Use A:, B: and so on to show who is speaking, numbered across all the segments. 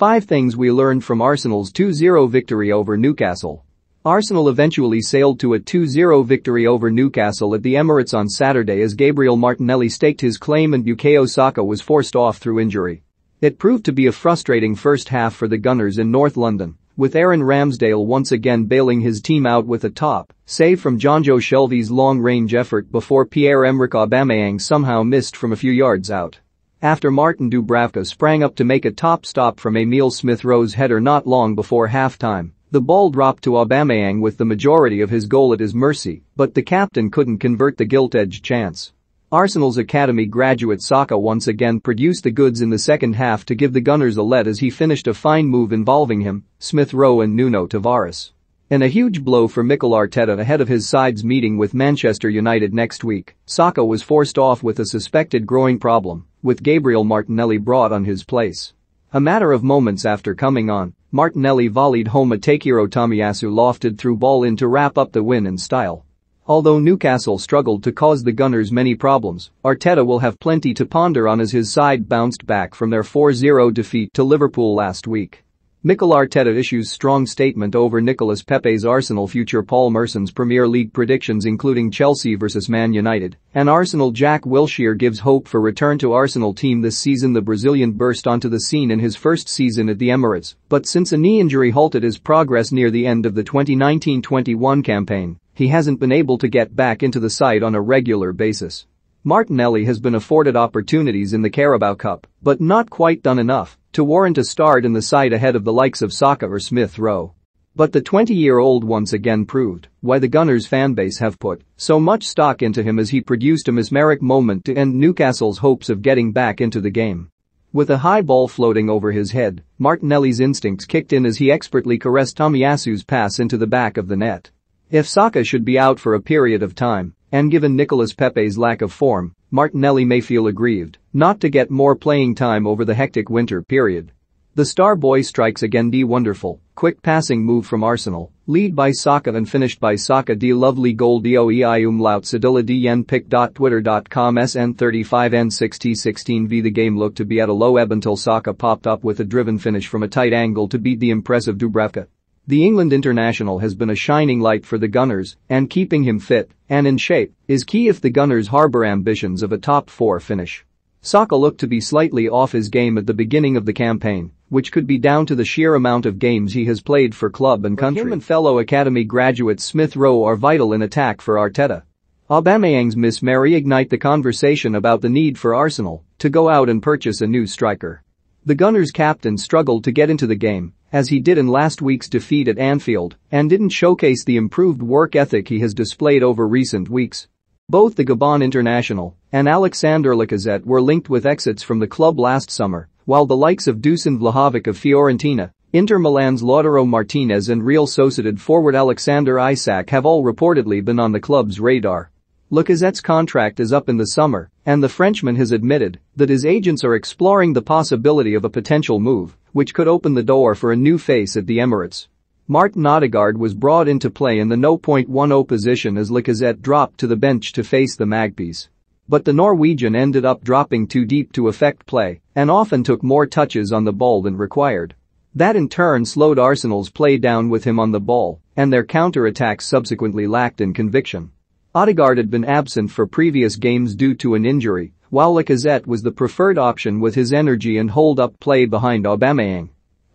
A: 5 Things We Learned from Arsenal's 2-0 victory over Newcastle Arsenal eventually sailed to a 2-0 victory over Newcastle at the Emirates on Saturday as Gabriel Martinelli staked his claim and Bukayo Saka was forced off through injury. It proved to be a frustrating first half for the Gunners in North London, with Aaron Ramsdale once again bailing his team out with a top save from Jonjo Shelvey's long-range effort before Pierre-Emerick Aubameyang somehow missed from a few yards out after Martin Dubravka sprang up to make a top stop from Emil Smith-Rowe's header not long before halftime. The ball dropped to Aubameyang with the majority of his goal at his mercy, but the captain couldn't convert the gilt-edged chance. Arsenal's academy graduate Saka once again produced the goods in the second half to give the Gunners a lead as he finished a fine move involving him, Smith Rowe and Nuno Tavares. And a huge blow for Mikel Arteta ahead of his side's meeting with Manchester United next week, Saka was forced off with a suspected growing problem, with Gabriel Martinelli brought on his place. A matter of moments after coming on, Martinelli volleyed home a Takiro Tomiyasu lofted through ball in to wrap up the win in style. Although Newcastle struggled to cause the Gunners many problems, Arteta will have plenty to ponder on as his side bounced back from their 4-0 defeat to Liverpool last week. Mikel Arteta issues strong statement over Nicolas Pepe's Arsenal future Paul Merson's Premier League predictions including Chelsea vs Man United and Arsenal Jack Wilshere gives hope for return to Arsenal team this season the Brazilian burst onto the scene in his first season at the Emirates but since a knee injury halted his progress near the end of the 2019-21 campaign he hasn't been able to get back into the side on a regular basis. Martinelli has been afforded opportunities in the Carabao Cup but not quite done enough to warrant a start in the side ahead of the likes of Saka or Smith Rowe. But the 20-year-old once again proved why the Gunners fanbase have put so much stock into him as he produced a mesmeric moment to end Newcastle's hopes of getting back into the game. With a high ball floating over his head, Martinelli's instincts kicked in as he expertly caressed Tomiyasu's pass into the back of the net. If Saka should be out for a period of time, and given Nicolas Pepe's lack of form, Martinelli may feel aggrieved not to get more playing time over the hectic winter period. The star boy strikes again the wonderful, quick passing move from Arsenal, lead by Saka and finished by Saka the lovely goal doei umlaut sedilla dnpic.twitter.com sn35n6016v The game looked to be at a low ebb until Saka popped up with a driven finish from a tight angle to beat the impressive Dubravka. The England international has been a shining light for the Gunners, and keeping him fit and in shape is key if the Gunners harbour ambitions of a top four finish. Saka looked to be slightly off his game at the beginning of the campaign, which could be down to the sheer amount of games he has played for club and country. him and fellow academy graduate Smith Rowe are vital in attack for Arteta. Aubameyang's miss may ignite the conversation about the need for Arsenal to go out and purchase a new striker. The Gunners' captain struggled to get into the game, as he did in last week's defeat at Anfield, and didn't showcase the improved work ethic he has displayed over recent weeks. Both the Gabon international and Alexander Lacazette were linked with exits from the club last summer, while the likes of Dusan Vlahovic of Fiorentina, Inter Milan's Lautaro Martinez and Real Sociedad forward Alexander Isak have all reportedly been on the club's radar. Lacazette's contract is up in the summer, and the Frenchman has admitted that his agents are exploring the possibility of a potential move, which could open the door for a new face at the Emirates. Martin Odegaard was brought into play in the No.10 position as Lacazette dropped to the bench to face the Magpies. But the Norwegian ended up dropping too deep to affect play and often took more touches on the ball than required. That in turn slowed Arsenal's play down with him on the ball, and their counter-attacks subsequently lacked in conviction. Odegaard had been absent for previous games due to an injury, while Lacazette was the preferred option with his energy and hold-up play behind Aubameyang.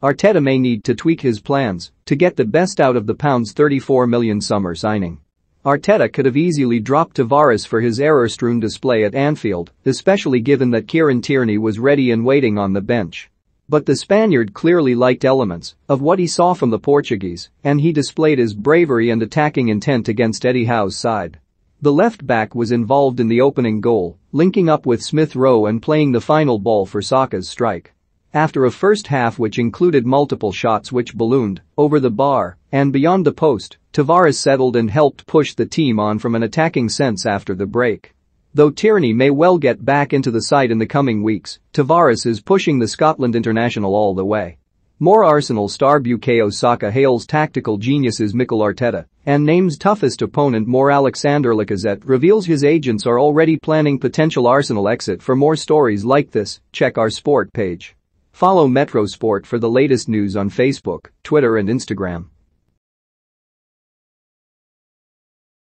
A: Arteta may need to tweak his plans to get the best out of the pound's £34 summer signing. Arteta could have easily dropped Tavares for his error-strewn display at Anfield, especially given that Kieran Tierney was ready and waiting on the bench. But the Spaniard clearly liked elements of what he saw from the Portuguese, and he displayed his bravery and attacking intent against Eddie Howe's side. The left back was involved in the opening goal, linking up with Smith Rowe and playing the final ball for Saka's strike after a first half which included multiple shots which ballooned over the bar and beyond the post, Tavares settled and helped push the team on from an attacking sense after the break. Though Tierney may well get back into the side in the coming weeks, Tavares is pushing the Scotland international all the way. More Arsenal star Bukayo Osaka hails tactical geniuses Mikel Arteta and names toughest opponent more Alexander Lacazette reveals his agents are already planning potential Arsenal exit for more stories like this, check our sport page. Follow Metrosport for the latest news on Facebook, Twitter and Instagram.